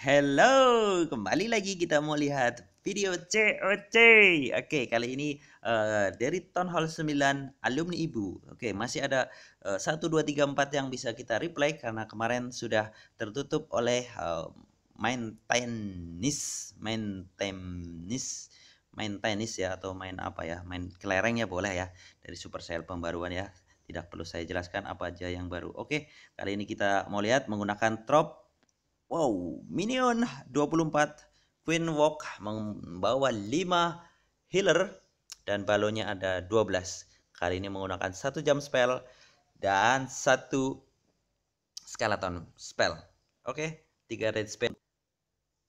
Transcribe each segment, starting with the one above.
Hello, kembali lagi kita mau lihat video COC. Oke, kali ini uh, dari Town Hall 9 alumni ibu. Oke, masih ada eh, satu dua tiga empat yang bisa kita reply karena kemarin sudah tertutup oleh uh, main tenis, main tenis main tenis ya atau main apa ya main kelereng ya boleh ya dari Supercell pembaruan ya tidak perlu saya jelaskan apa aja yang baru oke kali ini kita mau lihat menggunakan trop Wow, Minion 24 Queen Walk membawa 5 healer dan balonnya ada 12. Kali ini menggunakan satu jam spell dan satu skeleton spell. Oke, okay, tiga red spell.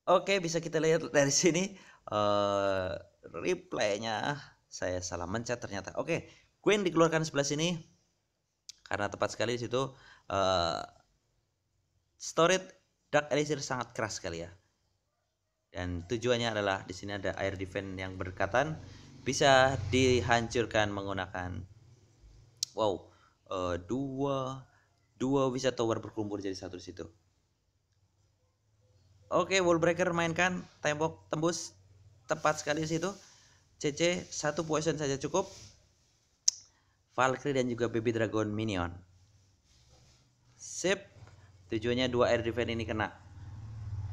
Oke, okay, bisa kita lihat dari sini uh, replaynya. Saya salah mencet ternyata. Oke, okay, Queen dikeluarkan sebelah sini karena tepat sekali di situ uh, storage Dark Elixir sangat keras sekali ya. Dan tujuannya adalah di sini ada air defense yang berdekatan bisa dihancurkan menggunakan wow uh, dua dua bisa tower berkumpul jadi satu di situ. Oke, wall breaker mainkan tembok tembus tepat sekali di situ. CC satu poison saja cukup. Valkyrie dan juga baby dragon minion. Sip. Tujuannya dua air defense ini kena.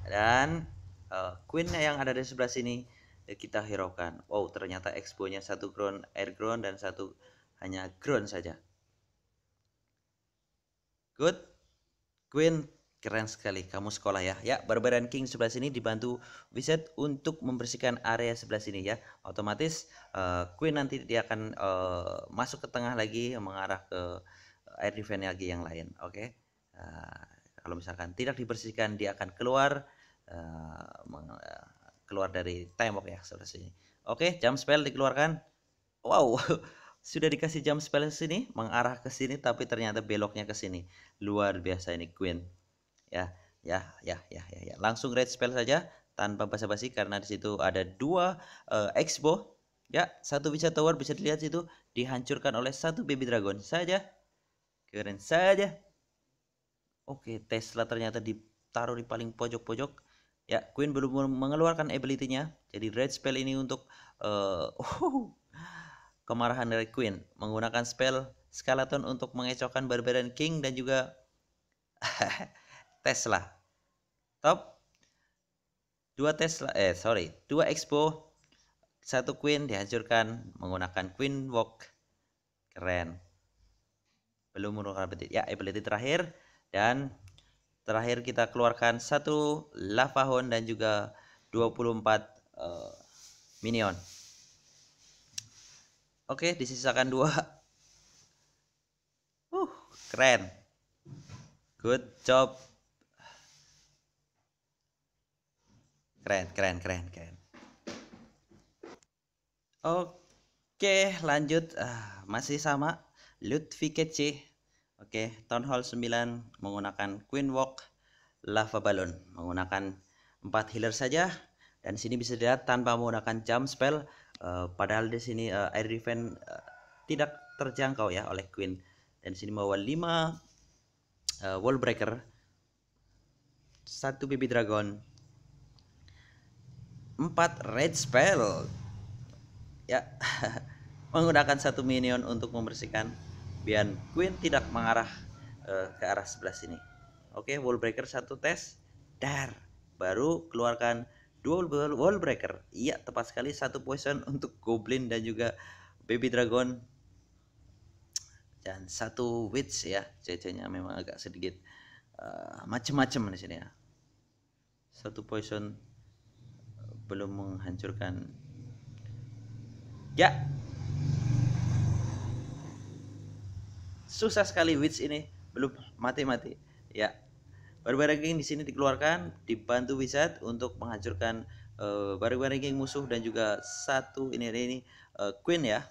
Dan uh, queen yang ada di sebelah sini eh, kita hiraukan. Wow, ternyata expo-nya satu ground air ground dan satu hanya ground saja. Good. Queen keren sekali kamu sekolah ya ya Barbarian King sebelah sini dibantu Wizard untuk membersihkan area sebelah sini ya otomatis uh, Queen nanti dia akan uh, masuk ke tengah lagi mengarah ke air defense lagi yang lain oke okay? Ah, kalau misalkan tidak dibersihkan, dia akan keluar uh, keluar dari tembok ya seperti ini. Oke, jam spell dikeluarkan. Wow, sudah dikasih jam spell ke sini, mengarah ke sini tapi ternyata beloknya ke sini. Luar biasa ini Queen. Ya, ya, ya, ya, ya, ya. Langsung red spell saja tanpa basa-basi karena di situ ada dua uh, expo ya satu bisa tower bisa dilihat situ dihancurkan oleh satu baby dragon saja keren saja Oke, Tesla ternyata ditaruh di paling pojok-pojok. Ya, Queen belum mengeluarkan ability-nya. Jadi red spell ini untuk uh, uh, kemarahan dari Queen menggunakan spell Skeleton untuk mengecohkan Barbarian King dan juga Tesla. Top dua Tesla eh sorry dua Expo satu Queen dihancurkan menggunakan Queen Walk keren belum menurut ability ya ability terakhir dan terakhir kita keluarkan satu lava hon dan juga 24 uh, eh, minion oke okay, disisakan dua uh keren good job keren keren keren keren oke okay, lanjut uh, masih sama Lutfi kecil Oke, Town Hall 9 menggunakan Queen Walk Lava Balloon. Menggunakan 4 healer saja. Dan sini bisa dilihat tanpa menggunakan jump spell. Uh, padahal di sini uh, air defense uh, tidak terjangkau ya oleh Queen. Dan sini bawa 5 uh, wall breaker. 1 baby dragon. 4 red spell. Ya. menggunakan satu minion untuk membersihkan biar queen tidak mengarah uh, ke arah sebelah sini oke okay, wall breaker satu tes dar baru keluarkan dual wall breaker iya tepat sekali satu poison untuk goblin dan juga baby dragon dan satu witch ya cc-nya memang agak sedikit uh, macem-macem di sini ya satu poison eh, belum menghancurkan ya susah sekali witch ini belum mati-mati ya barbar king di sini dikeluarkan dibantu Wizard untuk menghancurkan uh, eh, barbar ranking musuh dan juga satu ini ini uh, Queen ya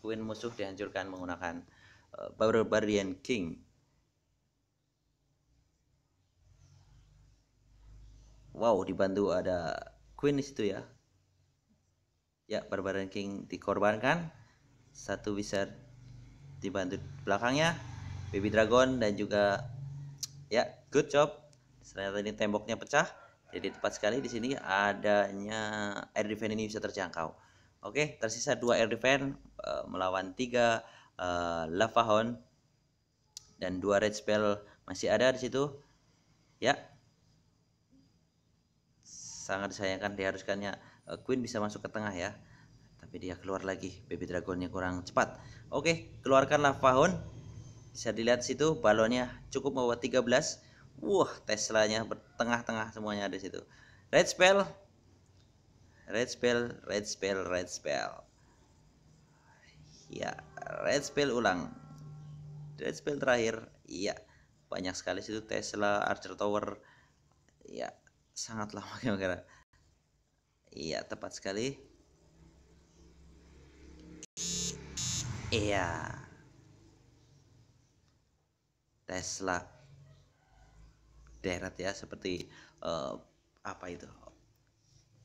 Queen musuh dihancurkan menggunakan uh, Barbarian King Wow dibantu ada Queen di situ ya ya Barbarian King dikorbankan satu Wizard dibantu belakangnya baby dragon dan juga ya good job ternyata ini temboknya pecah jadi tepat sekali di sini adanya air defense ini bisa terjangkau oke tersisa dua air defense uh, melawan tiga uh, lava hound dan dua red spell masih ada di situ ya sangat disayangkan diharuskannya uh, queen bisa masuk ke tengah ya tapi dia keluar lagi baby dragonnya kurang cepat oke keluarkanlah Fahon bisa dilihat situ balonnya cukup membuat 13 wah Teslanya bertengah-tengah semuanya ada situ red spell red spell red spell red spell ya red spell ulang red spell terakhir iya banyak sekali situ Tesla Archer Tower iya sangat lama kira-kira iya tepat sekali Iya. Tesla deret ya seperti uh, apa itu?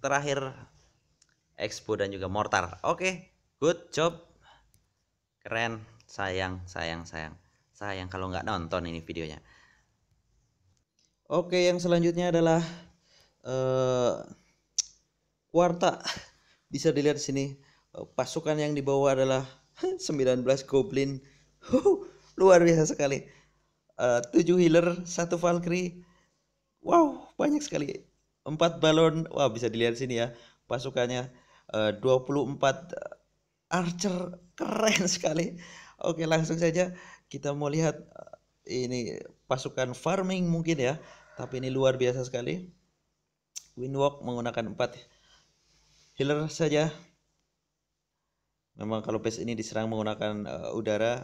Terakhir Expo dan juga Mortar. Oke, okay, good job. Keren, sayang, sayang, sayang. Sayang kalau nggak nonton ini videonya. Oke, okay, yang selanjutnya adalah uh, Warta Bisa dilihat di sini eh, pasukan yang dibawa adalah 19 goblin huh, luar biasa sekali eh, uh, 7 healer satu valkyrie wow banyak sekali 4 balon wah wow, bisa dilihat sini ya pasukannya eh, uh, 24 eh, archer keren sekali oke langsung saja kita mau lihat uh, ini pasukan farming mungkin ya tapi ini luar biasa sekali Windwalk menggunakan 4 healer saja memang kalau base ini diserang menggunakan uh, udara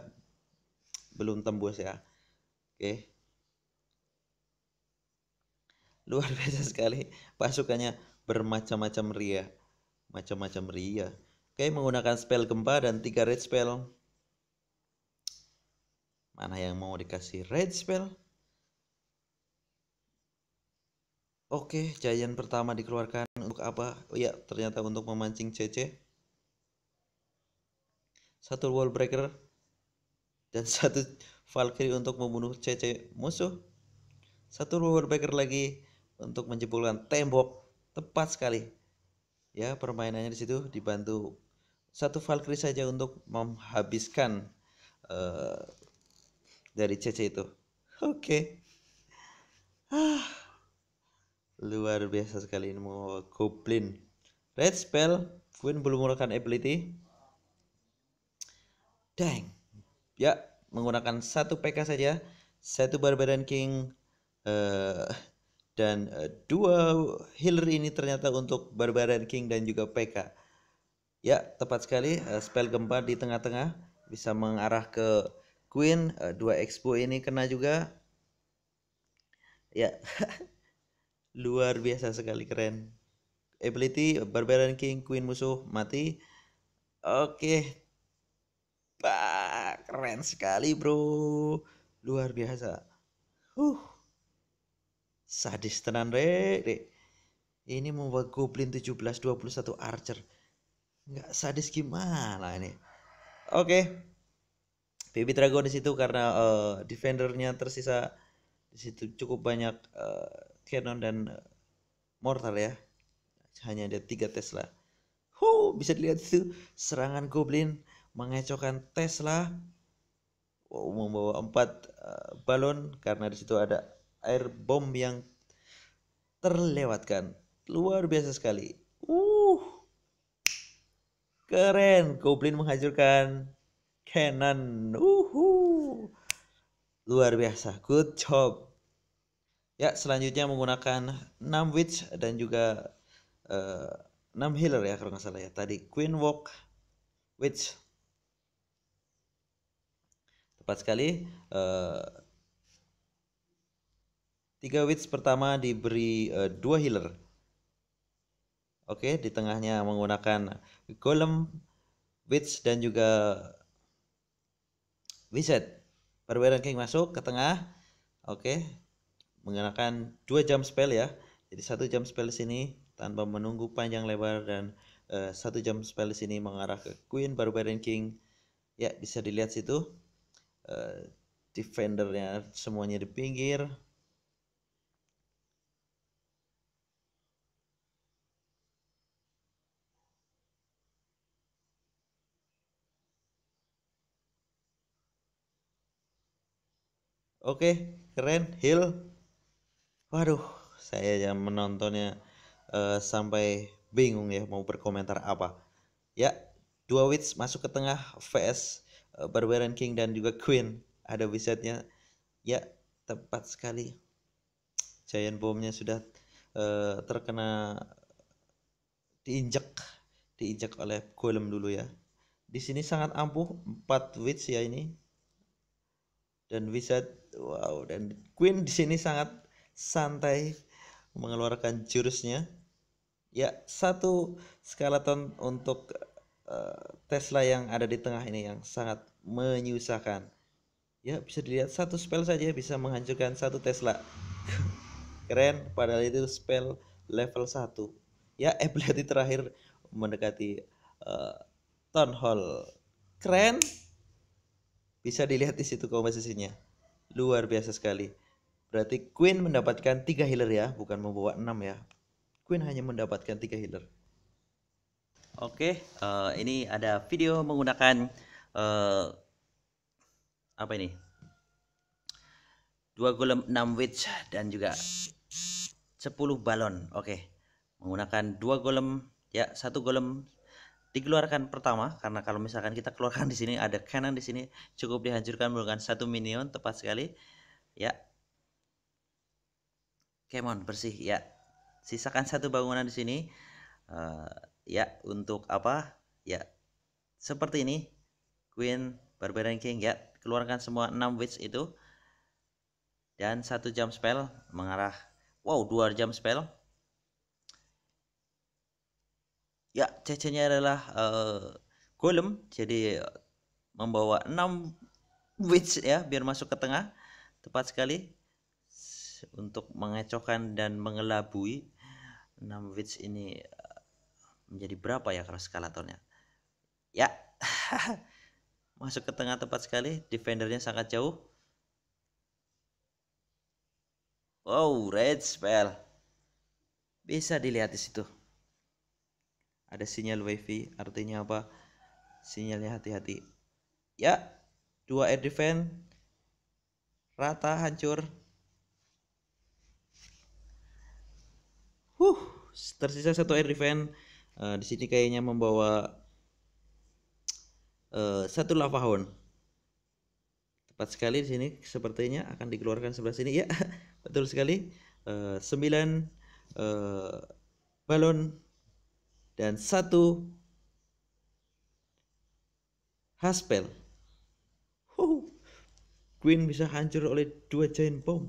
belum tembus ya oke okay. luar biasa sekali pasukannya bermacam-macam ria macam-macam ria oke okay, menggunakan spell gempa dan tiga red spell mana yang mau dikasih red spell Oke, okay, giant pertama dikeluarkan untuk apa? Oh ya, ternyata untuk memancing CC satu wall breaker dan satu Valkyrie untuk membunuh CC musuh satu wall breaker lagi untuk menjebolkan tembok tepat sekali ya permainannya di situ dibantu satu Valkyrie saja untuk menghabiskan uh, dari CC itu oke okay. Ah, luar biasa sekali ini mau goblin red spell Queen belum menggunakan ability Dang. Ya, menggunakan satu PK saja, satu Barbarian King uh, dan uh, dua healer ini ternyata untuk Barbarian King dan juga PK. Ya, tepat sekali uh, spell gempa di tengah-tengah bisa mengarah ke Queen, uh, dua expo ini kena juga. Ya. Luar biasa sekali keren. Ability Barbarian King Queen musuh mati. Oke, Wah, keren sekali bro. Luar biasa. Huh. Sadis tenan rek, Re. Ini membuat Goblin 1721 Archer. Nggak sadis gimana ini. Oke. Okay. Baby Dragon di situ karena uh, defendernya tersisa di situ cukup banyak uh, eh, cannon dan uh, mortal ya. Hanya ada tiga Tesla. Huh, bisa dilihat itu serangan Goblin mengecohkan Tesla membawa empat eh, balon karena di situ ada air bom yang terlewatkan luar biasa sekali uh keren Goblin menghancurkan Canon uhu luar biasa good job ya selanjutnya menggunakan 6 witch dan juga uh, eh, 6 healer ya kalau nggak salah ya tadi Queen Walk witch Tepat sekali. Uh, tiga witch pertama diberi uh, dua healer. Oke, okay, di tengahnya menggunakan golem, witch dan juga wizard. Barbarian King masuk ke tengah. Oke, okay. menggunakan dua jam spell ya. Jadi satu jam spell di sini tanpa menunggu panjang lebar dan uh, satu jam spell di sini mengarah ke Queen Barbarian King. Ya, bisa dilihat situ. Eh, defendernya semuanya di pinggir Oke, keren, Hill. Waduh, saya yang menontonnya uh, sampai bingung ya mau berkomentar apa. Ya, dua wits masuk ke tengah VS Eh, Barbarian King dan juga Queen ada wizardnya ya tepat sekali Giant Bombnya sudah uh, terkena diinjak diinjak oleh golem dulu ya di sini sangat ampuh 4 witch ya ini dan wizard wow dan Queen di sini sangat santai mengeluarkan jurusnya ya satu skeleton untuk Eh, Tesla yang ada di tengah ini yang sangat menyusahkan. Ya, bisa dilihat satu spell saja bisa menghancurkan satu Tesla. Keren, padahal itu spell level 1. Ya, ability terakhir mendekati uh, town hall. Keren. Bisa dilihat di situ komposisinya. Luar biasa sekali. Berarti Queen mendapatkan 3 healer ya, bukan membawa 6 ya. Queen hanya mendapatkan 3 healer. Oke, uh, ini ada video menggunakan uh, apa ini? Dua golem 6 witch dan juga 10 balon. Oke. Menggunakan dua golem ya, satu golem dikeluarkan pertama karena kalau misalkan kita keluarkan di sini ada cannon di sini cukup dihancurkan menggunakan satu minion tepat sekali. Ya. Kemon bersih ya. Sisakan satu bangunan di sini. Uh, ya untuk apa ya seperti ini Queen Barbarian King ya keluarkan semua 6 witch itu dan satu jam spell mengarah wow dua jam spell ya CC adalah uh, golem jadi membawa 6 witch ya biar masuk ke tengah tepat sekali untuk mengecohkan dan mengelabui 6 witch ini menjadi berapa ya kalau skalatornya ya masuk ke tengah tepat sekali defendernya sangat jauh wow red spell bisa dilihat di situ ada sinyal wifi artinya apa sinyalnya hati-hati ya dua air defense rata hancur huh tersisa satu air defense uh, di sini kayaknya membawa uh, satu lava hound tepat sekali di sini sepertinya akan dikeluarkan sebelah sini ya betul sekali uh, 9 uh, balon dan satu haspel Huh. Queen bisa hancur oleh dua giant bomb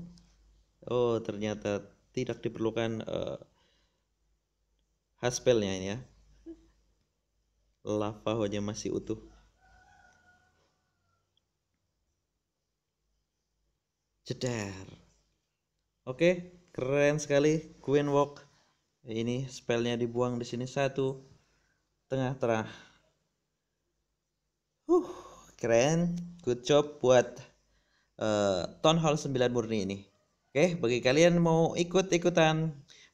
oh ternyata tidak diperlukan uh, haspelnya ini ya lava wajah masih utuh ceder oke keren sekali Queen Walk ini spellnya dibuang di sini satu tengah terah. huh keren good job buat uh, Town Hall 9 murni ini oke bagi kalian mau ikut-ikutan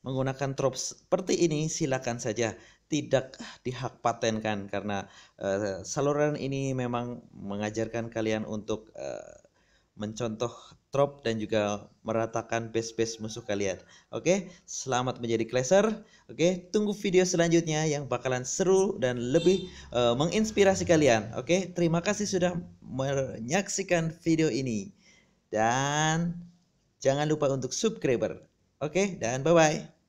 menggunakan trop seperti ini silakan saja tidak dihak patenkan karena uh, saluran ini memang mengajarkan kalian untuk uh, mencontoh trop dan juga meratakan base-base musuh kalian. Oke, selamat menjadi clasher. Oke, tunggu video selanjutnya yang bakalan seru dan lebih uh, menginspirasi kalian. Oke, terima kasih sudah menyaksikan video ini. Dan jangan lupa untuk subscriber. Oke, okay, dan bye-bye.